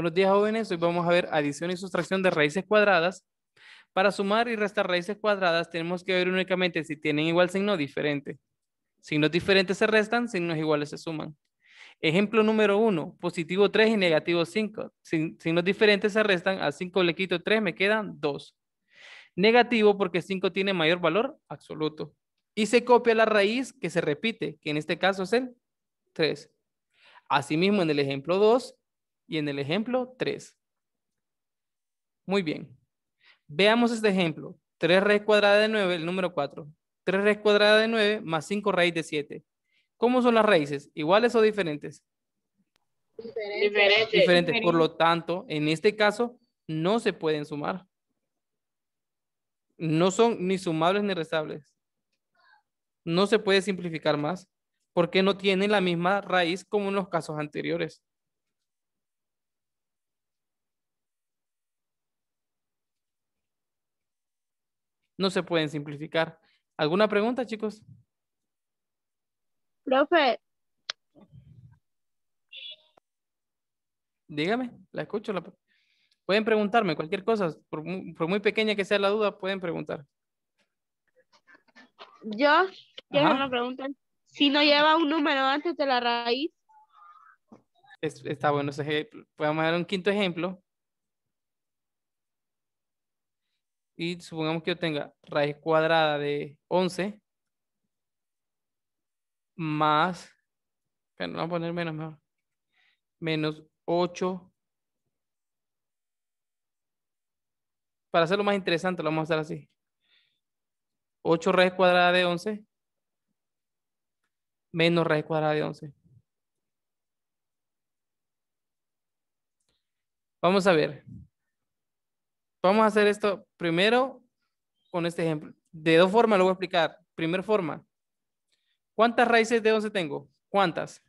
Buenos días, jóvenes. Hoy vamos a ver adición y sustracción de raíces cuadradas. Para sumar y restar raíces cuadradas, tenemos que ver únicamente si tienen igual signo diferente. Signos diferentes se restan, signos iguales se suman. Ejemplo número 1, positivo 3 y negativo 5. Signos diferentes se restan, a 5 le quito 3, me quedan 2. Negativo porque 5 tiene mayor valor absoluto. Y se copia la raíz que se repite, que en este caso es el 3. Asimismo, en el ejemplo 2, y en el ejemplo 3. Muy bien. Veamos este ejemplo. 3 raíz cuadrada de 9, el número 4. 3 raíz cuadrada de 9 más 5 raíz de 7. ¿Cómo son las raíces? ¿Iguales o diferentes? Diferentes. Diferentes. diferentes. Por lo tanto, en este caso, no se pueden sumar. No son ni sumables ni restables. No se puede simplificar más porque no tienen la misma raíz como en los casos anteriores. no se pueden simplificar. ¿Alguna pregunta, chicos? Profe. Dígame, la escucho. Pueden preguntarme cualquier cosa, por muy, pequeña que sea la duda, pueden preguntar. Yo quiero una pregunta. Si no lleva un número antes de la raíz. está bueno ese Podemos dar un quinto ejemplo. y supongamos que yo tenga raíz cuadrada de 11 más, bueno, vamos a poner menos mejor, menos 8. Para hacerlo más interesante, lo vamos a hacer así. 8 raíz cuadrada de 11 menos raíz cuadrada de 11. Vamos a ver. Vamos a hacer esto primero con este ejemplo. De dos formas lo voy a explicar. Primera forma. ¿Cuántas raíces de 11 tengo? ¿Cuántas?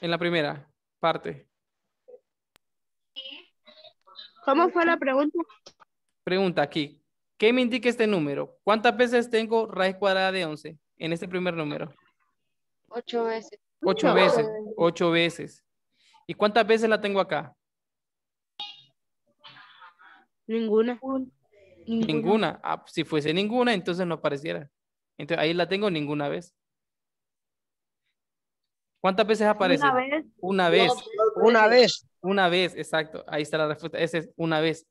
En la primera parte. ¿Cómo fue la pregunta? Pregunta aquí. ¿Qué me indica este número? ¿Cuántas veces tengo raíz cuadrada de 11 en este primer número? Ocho veces. Ocho veces. Ocho veces. ¿Y cuántas veces la tengo acá? Ninguna. Ninguna. Ah, pues, si fuese ninguna, entonces no apareciera. Entonces ahí la tengo ninguna vez. ¿Cuántas veces aparece? Una vez. Una vez. Una vez. Una vez, exacto. Ahí está la respuesta. Esa es una vez.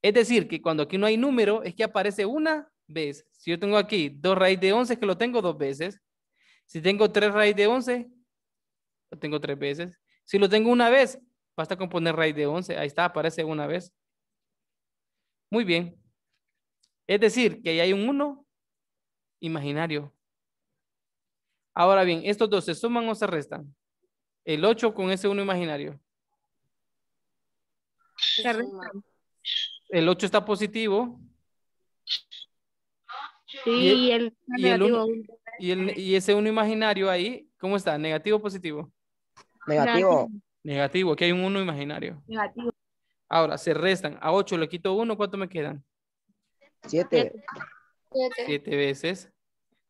Es decir, que cuando aquí no hay número, es que aparece una vez. Si yo tengo aquí dos raíz de 11, que lo tengo dos veces. Si tengo tres raíz de 11, lo tengo tres veces. Si lo tengo una vez, basta con poner raíz de 11. Ahí está, aparece una vez. Muy bien. Es decir, que ahí hay un 1 imaginario. Ahora bien, estos dos se suman o se restan. El 8 con ese 1 imaginario. Se El 8 está positivo. Sí, y, el, y, y, ese 1 imaginario ahí, ¿cómo está? ¿Negativo o positivo? Negativo. Negativo, aquí hay un 1 imaginario. Negativo. Ahora se restan. A 8 le quito 1, ¿cuánto me quedan? 7. 7 veces.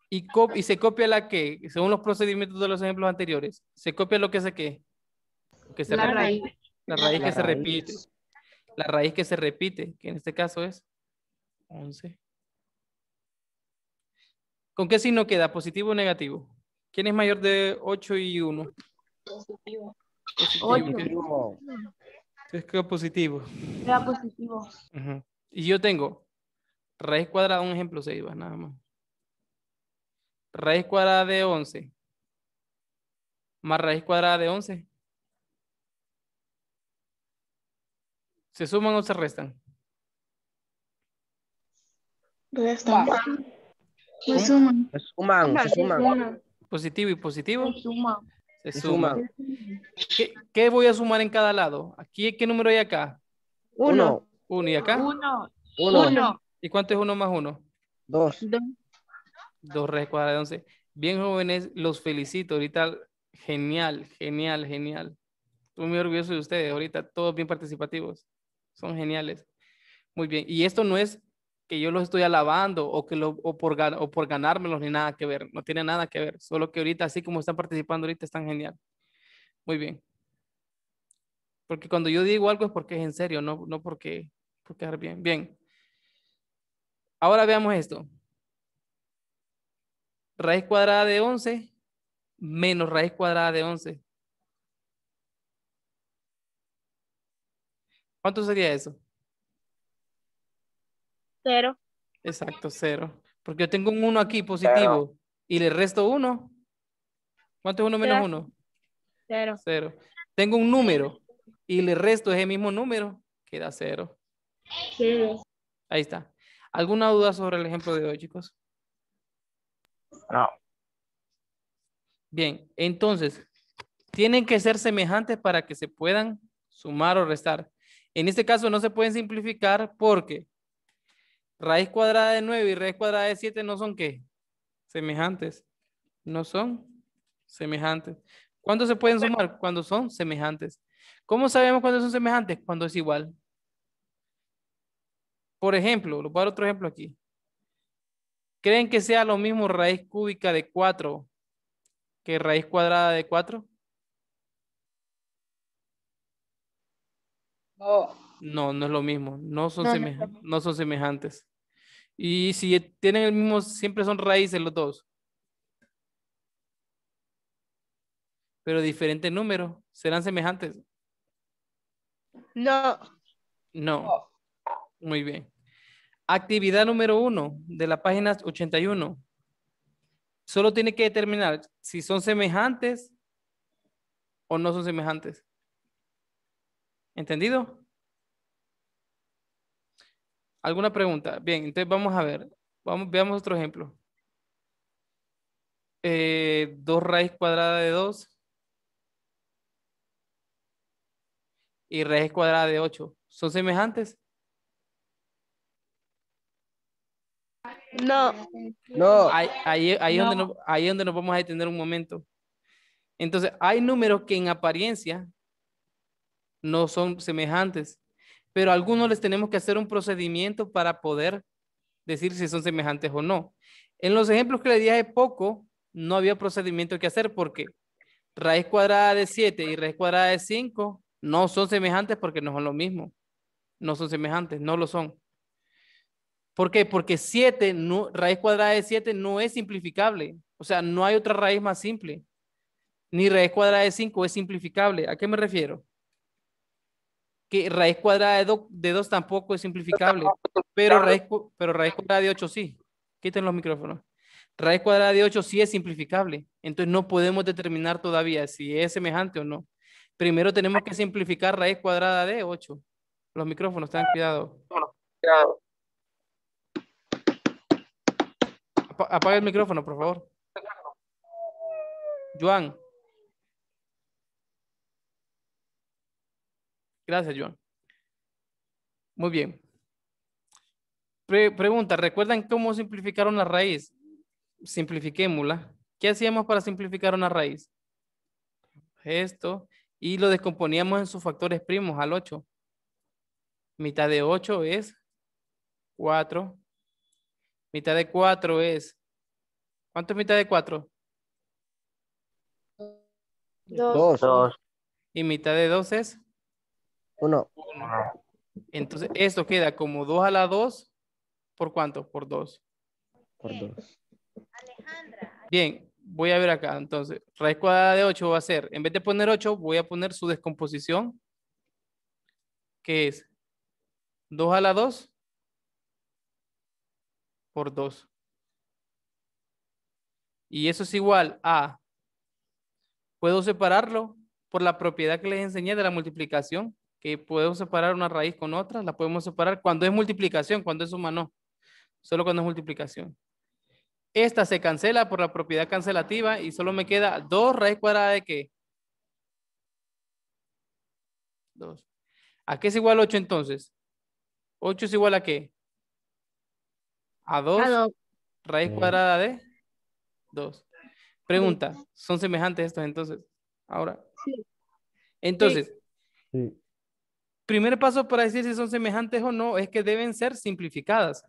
Y, y, se copia la que, según los procedimientos de los ejemplos anteriores, se copia lo que es Que se la raíz. La raíz que se repite. La raíz que se repite, que en este caso es 11. ¿Con qué signo queda? ¿Positivo o negativo? ¿Quién es mayor de 8 y 1? Positivo. Positivo. 8. Es que positivo. positivo. Y yo tengo raíz cuadrada, un ejemplo se iba, nada más. Raíz cuadrada de 11 más raíz cuadrada de 11. ¿Se suman o se restan? Restan. Se suman. Se suman, se suman. Positivo y positivo. suman suma. ¿Qué, voy a sumar en cada lado? Aquí, ¿qué número hay acá? Uno. Uno. ¿Y acá? Uno. Uno. ¿Y cuánto es uno más uno? Dos. Dos. re de once. Bien, jóvenes, los felicito. Ahorita, genial, genial, genial. Estoy muy orgulloso de ustedes. Ahorita, todos bien participativos. Son geniales. Muy bien. Y esto no es que yo los estoy alabando o, que lo, o, por, o por ganármelos ni nada que ver, no tiene nada que ver, solo que ahorita, así como están participando ahorita, están genial. Muy bien. Porque cuando yo digo algo es porque es en serio, no, no porque, porque bien. Bien. Ahora veamos esto. Raíz cuadrada de 11 menos raíz cuadrada de 11. ¿Cuánto sería eso? Cero. Exacto, cero. Porque yo tengo un 1 aquí positivo y le resto 1. ¿Cuánto es 1 menos 1? Cero. cero. Tengo un número y le resto ese mismo número, queda cero. Ahí está. ¿Alguna duda sobre el ejemplo de hoy, chicos? No. Bien, entonces, tienen que ser semejantes para que se puedan sumar o restar. En este caso no se pueden simplificar porque raíz cuadrada de 9 y raíz cuadrada de 7 no son qué? Semejantes. No son semejantes. ¿Cuándo se pueden sumar? Cuando son semejantes. ¿Cómo sabemos cuándo son semejantes? Cuando es igual. Por ejemplo, lo voy a dar otro ejemplo aquí. ¿Creen que sea lo mismo raíz cúbica de 4 que raíz cuadrada de 4? No. No, no es lo mismo, no son, no, son semejantes. Y si tienen el mismo, siempre son raíces los dos. Pero diferentes números, ¿serán semejantes? No. No. Muy bien. Actividad número uno de la página 81. Solo tiene que determinar si son semejantes o no son semejantes. ¿Entendido? ¿Alguna pregunta? Bien, entonces vamos a ver. Vamos, veamos otro ejemplo. Eh, dos 2 raíz cuadrada de 2. Y raíz cuadrada de 8. ¿Son semejantes? No. No. Ahí, ahí, Donde donde nos vamos a detener un momento. Entonces, hay números que en apariencia no son semejantes, pero algunos les tenemos que hacer un procedimiento para poder decir si son semejantes o no. En los ejemplos que le di hace poco, no había procedimiento que hacer porque raíz cuadrada de 7 y raíz cuadrada de 5 no son semejantes porque no son lo mismo. No son semejantes, no lo son. ¿Por qué? Porque 7, raíz cuadrada de 7 no es simplificable. O sea, no hay otra raíz más simple. Ni raíz cuadrada de 5 es simplificable. ¿A qué me refiero? que raíz cuadrada de, 2 tampoco es simplificable, pero raíz, pero raíz cuadrada de 8 sí. Quiten los micrófonos. Raíz cuadrada de 8 sí es simplificable, entonces no podemos determinar todavía si es semejante o no. Primero tenemos que simplificar raíz cuadrada de 8. Los micrófonos, tengan cuidado. cuidado. Apaga el micrófono, por favor. Joan. Gracias, John. Muy bien. pregunta, ¿recuerdan cómo simplificaron la raíz? Simplifiquémosla. ¿Qué hacíamos para simplificar una raíz? Esto. Y lo descomponíamos en sus factores primos al 8. Mitad de 8 es 4. Mitad de 4 es... ¿Cuánto es mitad de 4? 2. Y mitad de 2 es 1. Entonces, esto queda como 2 a la 2. ¿Por cuánto? Por 2. Por 2. Bien, voy a ver acá. Entonces, raíz cuadrada de 8 va a ser, en vez de poner 8, voy a poner su descomposición, que es 2 a la 2 por 2. Y eso es igual a, puedo separarlo por la propiedad que les enseñé de la multiplicación que podemos separar una raíz con otra, la podemos separar cuando es multiplicación, cuando es suma no, solo cuando es multiplicación. Esta se cancela por la propiedad cancelativa y solo me queda 2 raíz cuadrada de qué? 2. ¿A qué es igual 8 entonces? 8 es igual a qué? A 2 raíz cuadrada de 2. Pregunta, ¿son semejantes estos entonces? Ahora. Entonces, sí primer paso para decir si son semejantes o no es que deben ser simplificadas.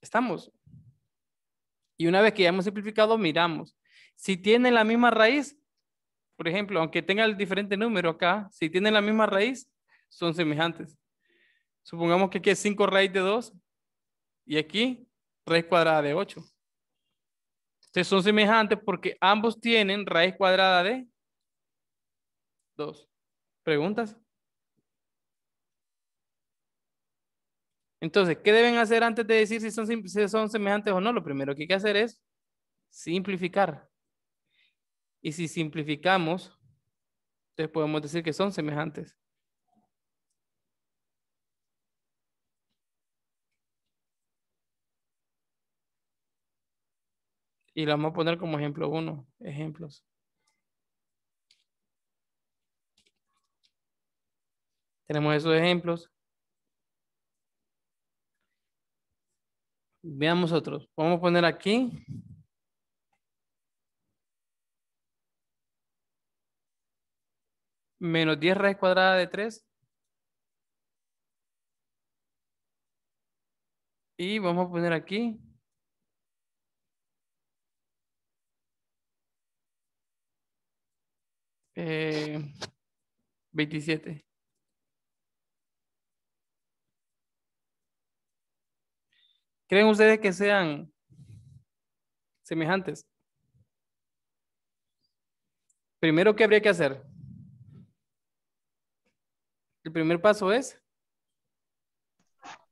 Estamos. Y una vez que ya hemos simplificado, miramos. Si tienen la misma raíz, por ejemplo, aunque tenga el diferente número acá, si tienen la misma raíz, son semejantes. Supongamos que aquí es 5 raíz de 2 y aquí raíz cuadrada de 8. Entonces son semejantes porque ambos tienen raíz cuadrada de 2. ¿Preguntas? Entonces, ¿qué deben hacer antes de decir si son, son semejantes o no? Lo primero que hay que hacer es simplificar. Y si simplificamos, entonces podemos decir que son semejantes. Y lo vamos a poner como ejemplo uno ejemplos. Tenemos esos ejemplos. Veamos otros. Vamos a poner aquí. Menos 10 raíz cuadrada de 3. Y vamos a poner aquí. Eh, 27. ¿Creen ustedes que sean semejantes? Primero, ¿qué habría que hacer? El primer paso es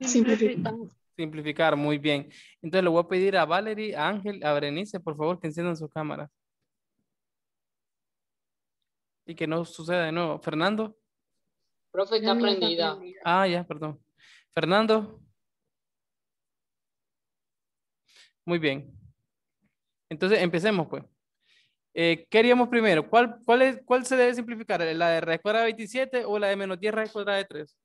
simplificar. Simplificar, muy bien. Entonces le voy a pedir a Valerie, a Ángel, a Berenice, por favor, que enciendan sus cámaras. Y que no suceda de nuevo. Fernando. Profe, está prendida. Ah, ya, perdón. Fernando. Muy bien. Entonces, empecemos pues. Eh, ¿Qué haríamos primero? ¿Cuál, cuál, es, ¿Cuál se debe simplificar? ¿La de raíz cuadrada de 27 o la de menos 10 raíz cuadrada de 3?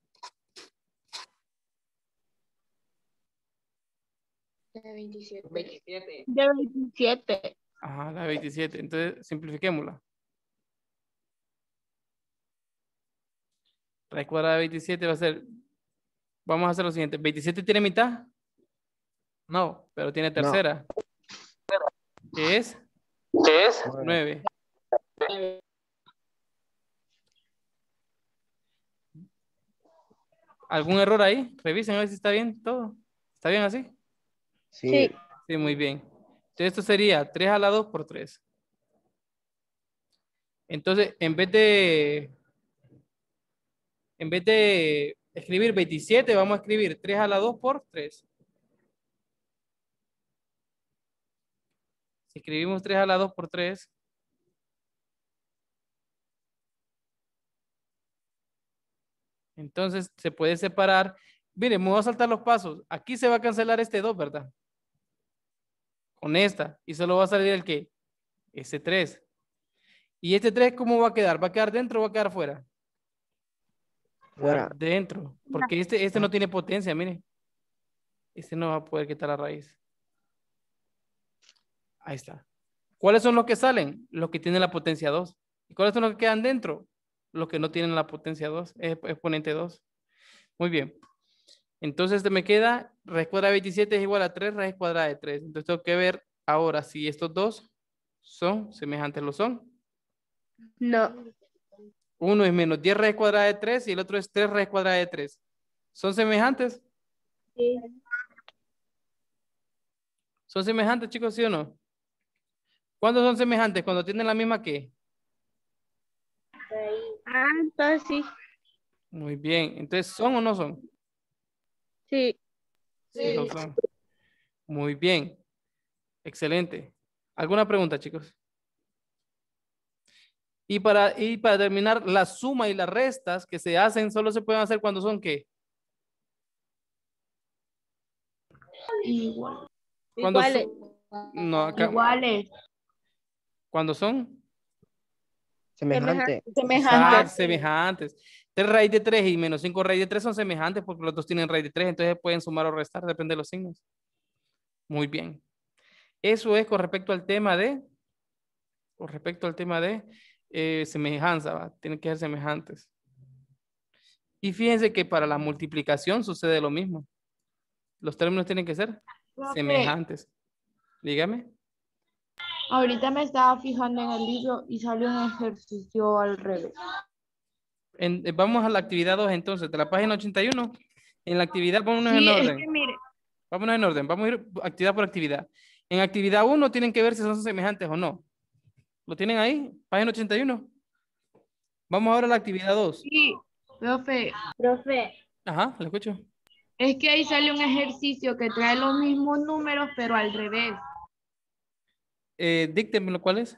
De 27. 27. De 27. Ajá, la de 27. Entonces, simplifiquémosla. Raíz cuadrada de 27 va a ser... Vamos a hacer lo siguiente. ¿27 tiene mitad? No, pero tiene tercera. ¿Qué es? ¿Qué es? Nueve. ¿Algún error ahí? Revisen a ver si está bien todo. ¿Está bien así? Sí. Sí, muy bien. Entonces esto sería 3 a la 2 por 3. Entonces, en vez de en vez de escribir 27, vamos a escribir 3 a la 2 por 3. escribimos 3 a la 2 por 3, entonces se puede separar. Miren, me voy a saltar los pasos. Aquí se va a cancelar este 2, ¿verdad? Con esta. Y solo va a salir el que? Ese 3. ¿Y este 3 cómo va a quedar? ¿Va a quedar dentro o va a quedar fuera? Fuera. Dentro. Porque este, este no tiene potencia, miren. Este no va a poder quitar la raíz. Ahí está. ¿Cuáles son los que salen? Los que tienen la potencia 2. ¿Y cuáles son los que quedan dentro? Los que no tienen la potencia 2, eh, exponente 2. Muy bien. Entonces este me queda raíz cuadrada de 27 es igual a 3 raíz cuadrada de 3. Entonces tengo que ver ahora si estos dos son semejantes, ¿lo son? No. Uno es menos 10 raíz cuadrada de 3 y el otro es 3 raíz cuadrada de 3. ¿Son semejantes? Sí. ¿Son semejantes, chicos, sí o no? ¿Cuándo son semejantes? ¿Cuando tienen la misma qué? Ah, entonces sí. Muy bien. Entonces, ¿son o no son? Sí. Sí. No son. Muy bien. Excelente. ¿Alguna pregunta, chicos? Y para, y para terminar, la suma y las restas que se hacen solo se pueden hacer cuando son qué? Igual. Iguales. No, acá, Iguales. Cuando son? Semejantes. semejantes. 3 raíz de 3 y menos 5 raíz de 3 son semejantes porque los dos tienen raíz de 3, entonces pueden sumar o restar, depende de los signos. Muy bien. Eso es con respecto al tema de, con respecto al tema de eh, semejanza, ¿va? tienen que ser semejantes. Y fíjense que para la multiplicación sucede lo mismo. Los términos tienen que ser semejantes. Dígame. Ahorita me estaba fijando en el libro y sale un ejercicio al revés. Eh, vamos a la actividad 2 entonces, de la página 81. En la actividad, vámonos en orden. Vámonos en orden, vamos a ir actividad por actividad. En actividad 1 tienen que ver si son semejantes o no. ¿Lo tienen ahí? Página 81. Vamos ahora a la actividad 2. Sí, profe. Profe. Ajá, lo escucho. Es que ahí sale un ejercicio que trae los mismos números, pero al revés. Eh, lo ¿cuál es?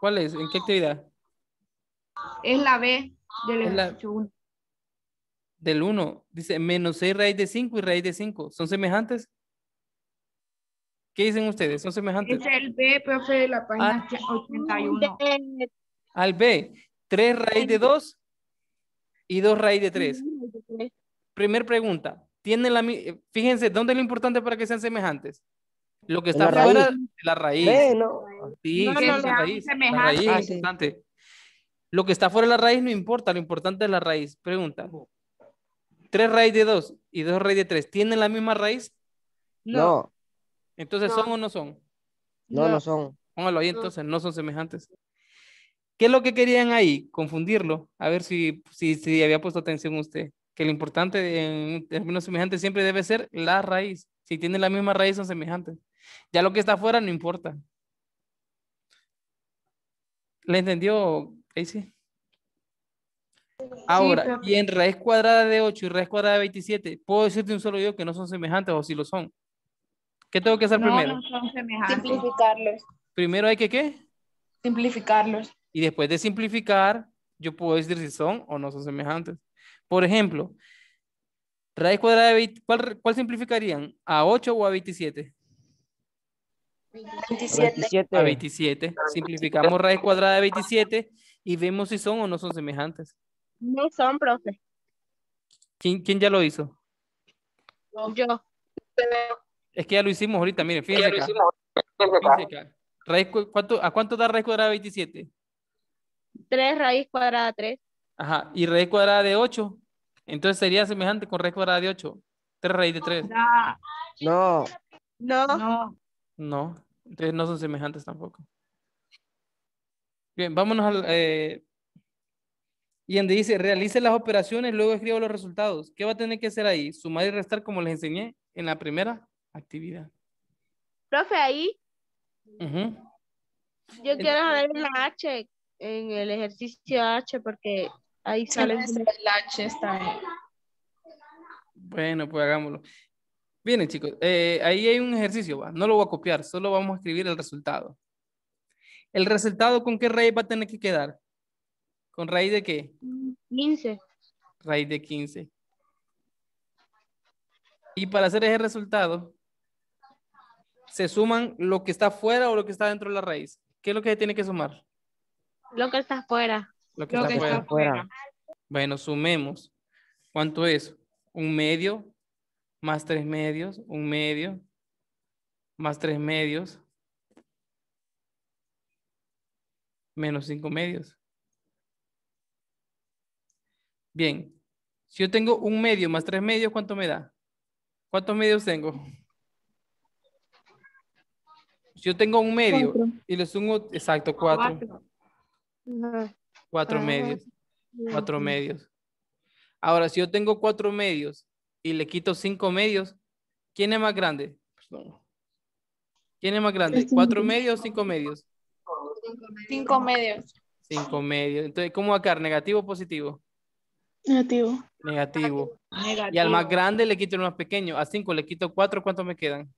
¿Cuál es? ¿En qué actividad? Es la B del ejercicio 1. Del 1. Dice menos 6 raíz de 5 y raíz de 5. ¿Son semejantes? ¿Qué dicen ustedes? ¿Son semejantes? Es el B, profe, de la página 81. Ah. Al B. 3 raíz de 2 y 2 raíz de 3. Primer pregunta. ¿Tienen la, fíjense, ¿dónde es lo importante para que sean semejantes? Lo que está fuera de la raíz. Sí, Lo que está fuera de la raíz no importa, lo importante es la raíz. Pregunta. ¿Tres raíz de dos y dos raíz de tres tienen la misma raíz? No. Entonces, ¿son o no son? No, no, son. Póngalo ahí entonces, no son semejantes. ¿Qué es lo que querían ahí? Confundirlo. A ver si, si, si había puesto atención usted. Que lo importante en términos semejantes siempre debe ser la raíz. Si tienen la misma raíz, son semejantes. Ya lo que está afuera no importa. ¿Le entendió, Casey? Ahora, y en raíz cuadrada de 8 y raíz cuadrada de 27, puedo decirte un solo yo que no son semejantes o si lo son. ¿Qué tengo que hacer primero? No son semejantes. Simplificarlos. Primero hay que qué? Simplificarlos. Y después de simplificar, yo puedo decir si son o no son semejantes. Por ejemplo, raíz cuadrada de 20, ¿cuál, ¿cuál simplificarían? ¿A 8 o a 27? 27. A 27. Simplificamos raíz cuadrada de 27 y vemos si son o no son semejantes. No son, profe. ¿Quién, ya lo hizo? Yo. Es que ya lo hicimos ahorita, miren, fíjense acá. ¿A cuánto da raíz cuadrada de 27? 3 raíz cuadrada de 3. Ajá, y raíz cuadrada de 8. Entonces sería semejante con raíz cuadrada de 8. 3 raíz de 3. No. No. No. No. Entonces no son semejantes tampoco. Bien, vámonos al... Eh, y donde dice, realice las operaciones, luego escriba los resultados. ¿Qué va a tener que hacer ahí? Sumar y restar como les enseñé en la primera actividad. Profe, ahí. Yo quiero saber la H en el ejercicio H porque ahí sale el H está. Bueno, pues hagámoslo. Bien, chicos, eh, ahí hay un ejercicio, no lo voy a copiar, solo vamos a escribir el resultado. ¿El resultado con qué raíz va a tener que quedar? ¿Con raíz de qué? 15. Raíz de 15. Y para hacer ese resultado, se suman lo que está fuera o lo que está dentro de la raíz. ¿Qué es lo que se tiene que sumar? Lo que está fuera. Lo que, está, está fuera. Bueno, sumemos. ¿Cuánto es? Un medio más tres medios, un medio, más tres medios, menos cinco medios. Bien, si yo tengo un medio más tres medios, ¿cuánto me da? ¿Cuántos medios tengo? Si yo tengo un medio y le sumo, exacto, cuatro. Cuatro, medios. Cuatro medios. Ahora, si yo tengo cuatro medios y le quito cinco medios, ¿quién es más grande? Pues ¿Quién es más grande? ¿Cuatro medios o cinco medios? Cinco medios. Cinco medios. Entonces, ¿cómo acá ¿Negativo o positivo? Negativo. Negativo. Y al más grande le quito el más pequeño. A cinco le quito cuatro, ¿cuántos me quedan?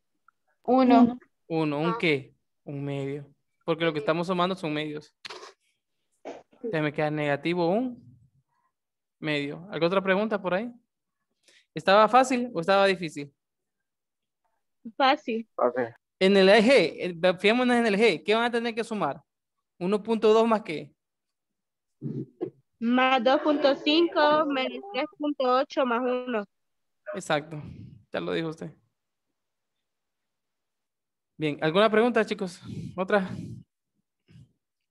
Uno. Uno. ¿Un ah. qué? Un medio. Porque lo que estamos sumando son medios. Entonces me queda negativo un medio. ¿Alguna otra pregunta por ahí? ¿Estaba fácil o estaba difícil? Fácil. En el eje, fiémonos en el eje, ¿qué van a tener que sumar? 1.2 más qué? Más 2.5 menos 3.8 más 1. Exacto, ya lo dijo usted. Bien, ¿alguna pregunta chicos? ¿Otra?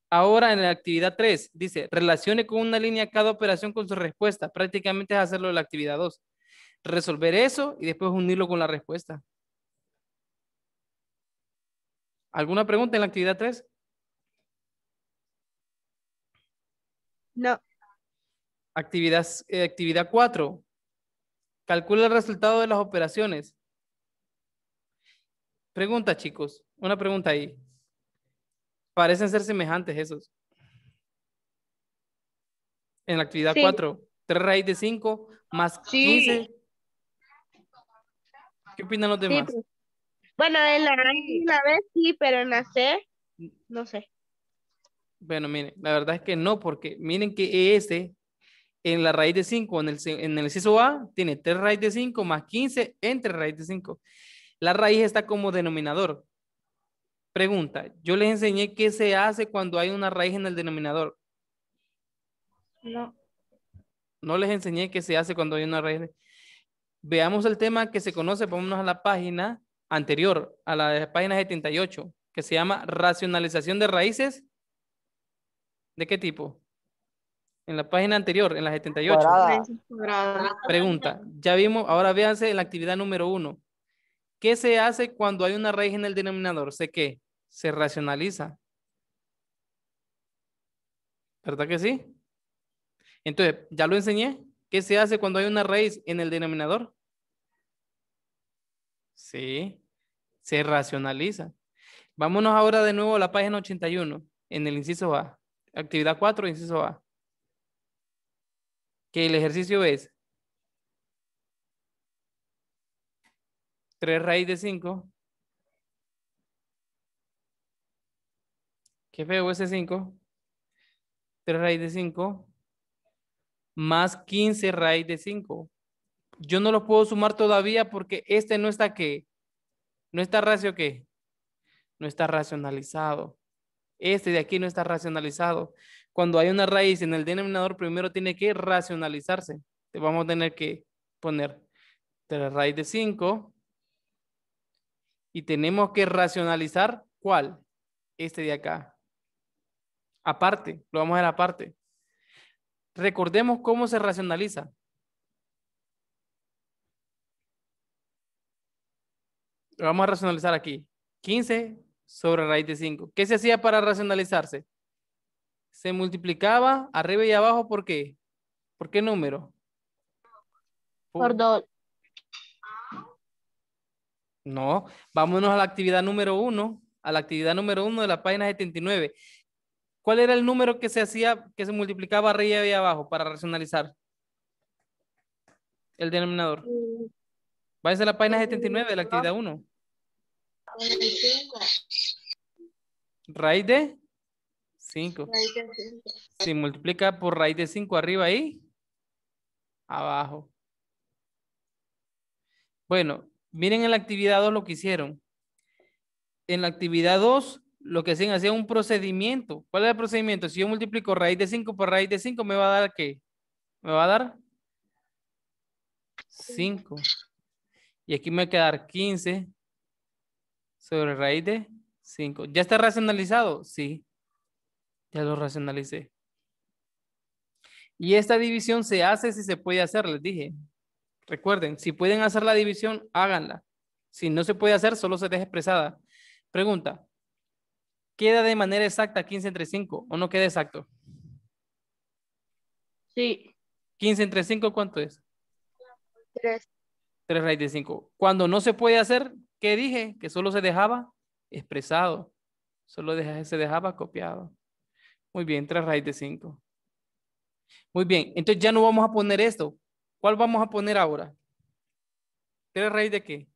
Ahora en la actividad 3 dice, relacione con una línea cada operación con su respuesta. Prácticamente es hacerlo en la actividad 2 resolver eso y después unirlo con la respuesta. ¿Alguna pregunta en la actividad 3? No. Actividad, eh, actividad 4. Calcula el resultado de las operaciones. Pregunta, chicos. Una pregunta ahí. Parecen ser semejantes esos. En la actividad 4. 3 raíz de 5 más 15 ¿Qué opinan los demás? Pues, bueno, en la, de la vez sí, pero en la no sé. Bueno, miren, la verdad es que no, porque miren que ES en la raíz de 5, en el, en A, tiene 3 raíz de 5 más 15 entre raíz de 5. La raíz está como denominador. Pregunta, yo les enseñé qué se hace cuando hay una raíz en el denominador. No. No les enseñé qué se hace cuando hay una raíz. Veamos el tema que se conoce, vámonos a la página anterior, a la página 78, que se llama racionalización de raíces. ¿De qué tipo? En la página anterior, en la 78. Pregunta. Ya vimos, ahora véanse en la actividad número uno. ¿Qué se hace cuando hay una raíz en el denominador? ¿Se qué? Se racionaliza. ¿Verdad que sí? Entonces, ya lo enseñé. ¿Qué se hace cuando hay una raíz en el denominador? Sí, se racionaliza. Vámonos ahora de nuevo a la página 81, en el inciso A. Actividad 4, inciso A. Que el ejercicio es 3 raíz de 5. Qué feo ese 5. 3 raíz de 5 más 15 raíz de 5. Yo no lo puedo sumar todavía porque este no está qué. No está racio qué. No está racionalizado. Este de aquí no está racionalizado. Cuando hay una raíz en el denominador, primero tiene que racionalizarse. Vamos a tener que poner 3 raíz de 5. Y tenemos que racionalizar cuál. Este de acá. Aparte, lo vamos a ver aparte. Recordemos cómo se racionaliza. vamos a racionalizar aquí. 15 sobre raíz de 5. ¿Qué se hacía para racionalizarse? Se multiplicaba arriba y abajo, ¿por qué? ¿Por qué número? Por 2. No, vámonos a la actividad número 1, a la actividad número 1 de la página 79. ¿Cuál era el número que se hacía, que se multiplicaba arriba y abajo para racionalizar? El denominador. Mm. Váyase a la página 79 mm. de la actividad 1. Raíz de 5. Se multiplica por raíz de 5 arriba y abajo. Bueno, miren en la actividad 2 lo que hicieron. En la actividad 2 lo que hacían, hacían un procedimiento. ¿Cuál es el procedimiento? Si yo multiplico raíz de 5 por raíz de 5, ¿me va a dar qué? ¿Me va a dar? 5. Y aquí me va a quedar 15 sobre raíz de 5. ¿Ya está racionalizado? Sí. Ya lo racionalicé. Y esta división se hace si se puede hacer, les dije. Recuerden, si pueden hacer la división, háganla. Si no se puede hacer, solo se deja expresada. Pregunta, ¿Queda de manera exacta 15 entre 5 o no queda exacto? Sí. 15 entre 5, ¿cuánto es? 3. 3 raíz de 5. Cuando no se puede hacer, ¿qué dije? Que solo se dejaba expresado. Solo se dejaba copiado. Muy bien, 3 raíz de 5. Muy bien, entonces ya no vamos a poner esto. ¿Cuál vamos a poner ahora? ¿3 raíz de qué?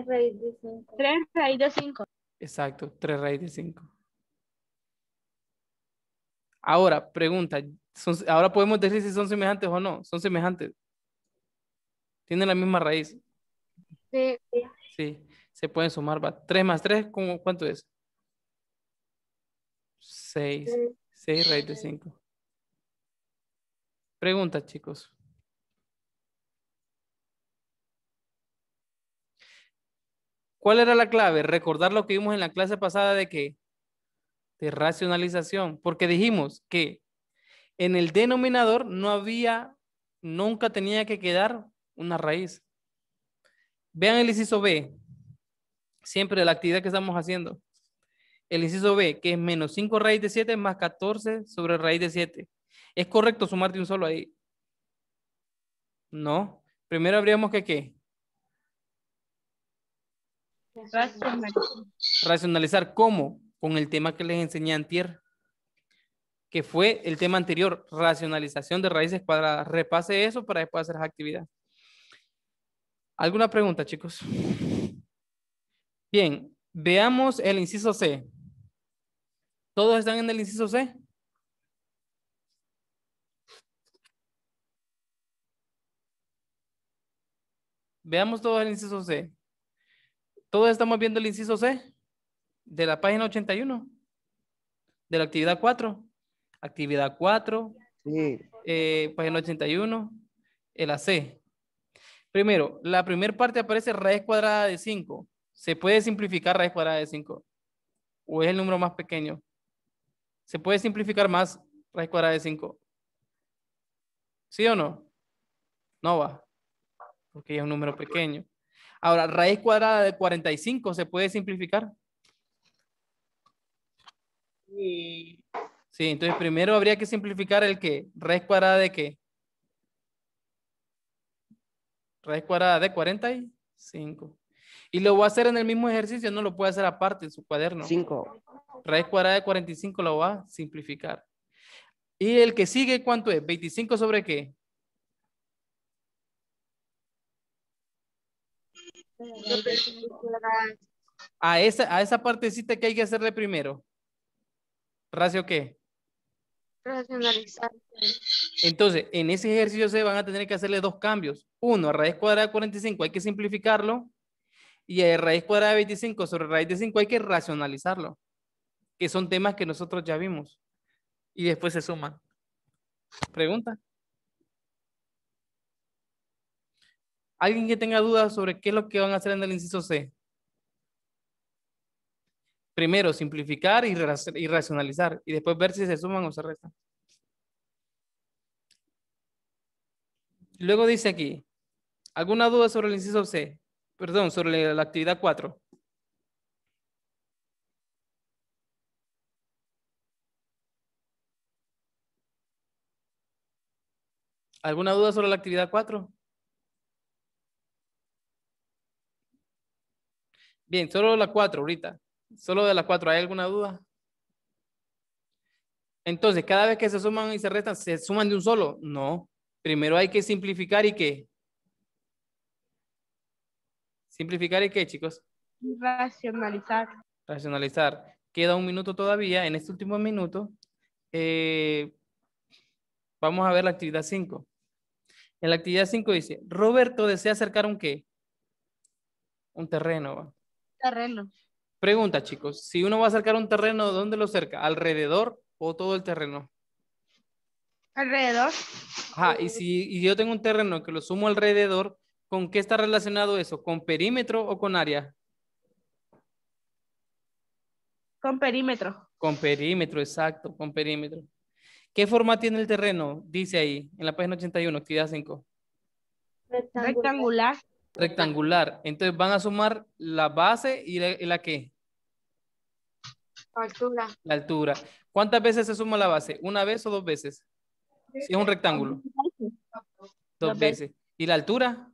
3 raíz de 5. 3 raíz de 5. Exacto, 3 raíz de 5. Ahora, pregunta, ahora podemos decir si son semejantes o no. Son semejantes. Tienen la misma raíz. Sí. Sí, se pueden sumar. 3 más 3, ¿cuánto es? 6. 6 raíz de 5. Pregunta, chicos. ¿Cuál era la clave? Recordar lo que vimos en la clase pasada de que de racionalización, porque dijimos que en el denominador no había, nunca tenía que quedar una raíz. Vean el inciso B, siempre la actividad que estamos haciendo. El inciso B, que es menos 5 raíz de 7 más 14 sobre raíz de 7. ¿Es correcto sumarte un solo ahí? No. Primero habríamos que, ¿qué? Racionalizar. cómo? Con el tema que les enseñé antier, que fue el tema anterior, racionalización de raíces cuadradas. Repase eso para después hacer actividad. ¿Alguna pregunta, chicos? Bien, veamos el inciso C. ¿Todos están en el inciso C? Veamos todo el inciso C. Todos estamos viendo el inciso C de la página 81, de la actividad 4. Actividad 4, eh, página 81, el AC. Primero, la primera parte aparece raíz cuadrada de 5. ¿Se puede simplificar raíz cuadrada de 5? ¿O es el número más pequeño? ¿Se puede simplificar más raíz cuadrada de 5? ¿Sí o no? No va, porque es un número pequeño. Ahora, raíz cuadrada de 45, ¿se puede simplificar? Sí. entonces primero habría que simplificar el que, raíz cuadrada de qué? Raíz cuadrada de 45. Y lo voy a hacer en el mismo ejercicio, no lo puede hacer aparte en su cuaderno. 5. Raíz cuadrada de 45 lo va a simplificar. ¿Y el que sigue cuánto es? ¿25 sobre qué? A esa, a esa partecita que hay que hacerle primero. ¿Racio qué? Racionalizar. Entonces, en ese ejercicio se van a tener que hacerle dos cambios. Uno, a raíz cuadrada de 45 hay que simplificarlo. Y a raíz cuadrada de 25 sobre raíz de 5 hay que racionalizarlo. Que son temas que nosotros ya vimos. Y después se suman. ¿Pregunta? ¿Alguien que tenga dudas sobre qué es lo que van a hacer en el inciso C? Primero, simplificar y, racionalizar. Y después ver si se suman o se restan. Luego dice aquí, ¿alguna duda sobre el inciso C? Perdón, sobre la, la actividad 4. ¿Alguna duda sobre la actividad 4? Bien, solo las cuatro ahorita. Solo de las cuatro, ¿hay alguna duda? Entonces, cada vez que se suman y se restan, ¿se suman de un solo? No. Primero hay que simplificar y qué. Simplificar y qué, chicos. Racionalizar. Racionalizar. Queda un minuto todavía. En este último minuto, eh, vamos a ver la actividad 5. En la actividad 5 dice, Roberto desea acercar un qué. Un terreno terreno. Pregunta, chicos. Si uno va a acercar un terreno, ¿dónde lo cerca? ¿Alrededor o todo el terreno? Alrededor. Ajá, y si yo tengo un terreno que lo sumo alrededor, ¿con qué está relacionado eso? ¿Con perímetro o con área? Con perímetro. Con perímetro, exacto, con perímetro. ¿Qué forma tiene el terreno? Dice ahí, en la página 81, actividad 5. Rectangular. Rectangular. Entonces van a sumar la base y la, que la altura. La altura. ¿Cuántas veces se suma la base? ¿Una vez o dos veces? Si es un rectángulo. Dos, veces. ¿Y la altura?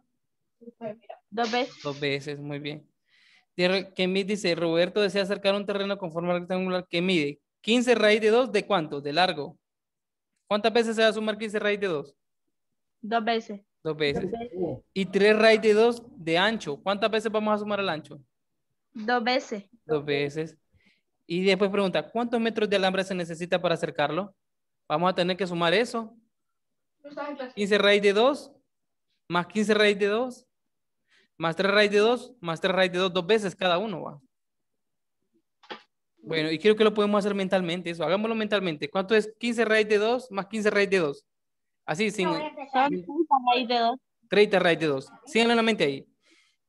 Dos veces. Dos veces, muy bien. me dice, Roberto desea acercar un terreno con forma rectangular que mide 15 raíz de 2, ¿de cuánto? De largo. ¿Cuántas veces se va a sumar 15 raíz de 2? Dos veces. Dos veces. Y tres raíz de 2 de ancho. ¿Cuántas veces vamos a sumar el ancho? Dos veces. Dos veces. Y después pregunta, ¿cuántos metros de alambre se necesita para acercarlo? Vamos a tener que sumar eso. 15 raíz de 2, más 15 raíz de 2, más 3 raíz de 2, más 3 raíz de 2, dos veces cada uno va. Bueno, y creo que lo podemos hacer mentalmente, eso. Hagámoslo mentalmente. ¿Cuánto es 15 raíz de 2 más 15 raíz de 2? Así, sin... 2 30 raíz de 2. Síganlo en la mente ahí.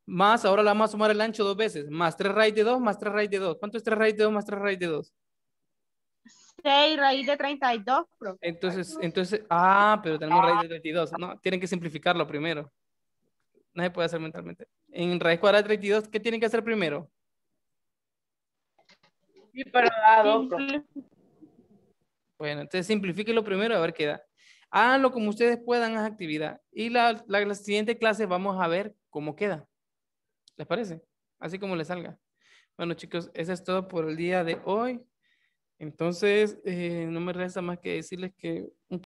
Más, ahora la vamos a sumar el ancho dos veces. Más 3 raíz de 2, más 3 raíz de 2. ¿Cuánto es 3 raíz de 2 más 3 raíz de 2? 6 raíz de 32, profe. Entonces, entonces, ah, pero tenemos raíz de 32. No, tienen que simplificarlo primero. No se puede hacer mentalmente. En raíz cuadrada de 32, ¿qué tienen que hacer primero? Sí, pero Bueno, entonces simplifíquelo primero a ver qué da. Háganlo como ustedes puedan, haz actividad. Y la, siguiente clase vamos a ver cómo queda. ¿Les parece? Así como les salga. Bueno, chicos, eso es todo por el día de hoy. Entonces, eh, no me resta más que decirles que...